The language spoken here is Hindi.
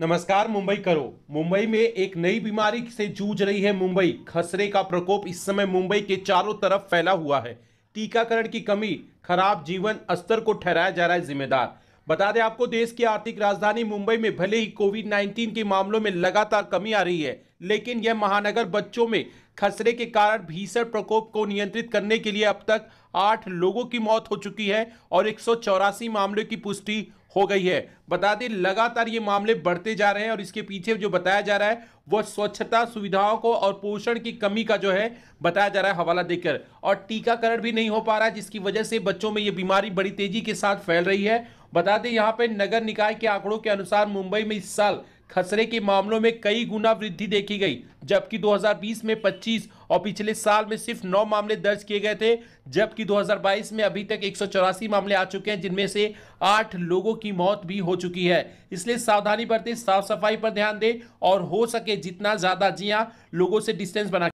नमस्कार मुंबई करो मुंबई में एक नई बीमारी से जूझ रही है मुंबई खसरे का प्रकोप इस समय मुंबई के चारों तरफ फैला हुआ है टीकाकरण की कमी खराब जीवन स्तर को ठहराया जा रहा है जिम्मेदार बता दें आपको देश की आर्थिक राजधानी मुंबई में भले ही कोविड 19 के मामलों में लगातार कमी आ रही है लेकिन यह महानगर बच्चों में खसरे के कारण भीषण प्रकोप को नियंत्रित करने के लिए अब तक आठ लोगों की मौत हो चुकी है और एक मामलों की पुष्टि हो गई है बता दें लगातार ये मामले बढ़ते जा रहे हैं और इसके पीछे जो बताया जा रहा है वह स्वच्छता सुविधाओं को और पोषण की कमी का जो है बताया जा रहा है हवाला देकर और टीकाकरण भी नहीं हो पा रहा है जिसकी वजह से बच्चों में ये बीमारी बड़ी तेजी के साथ फैल रही है बता दें यहाँ पे नगर निकाय के आंकड़ों के अनुसार मुंबई में इस साल खसरे के मामलों में कई गुना वृद्धि देखी गई जबकि 2020 में 25 और पिछले साल में सिर्फ 9 मामले दर्ज किए गए थे जबकि 2022 में अभी तक एक मामले आ चुके हैं जिनमें से 8 लोगों की मौत भी हो चुकी है इसलिए सावधानी बरतें साफ सफाई पर ध्यान दें और हो सके जितना ज़्यादा जिया लोगों से डिस्टेंस बना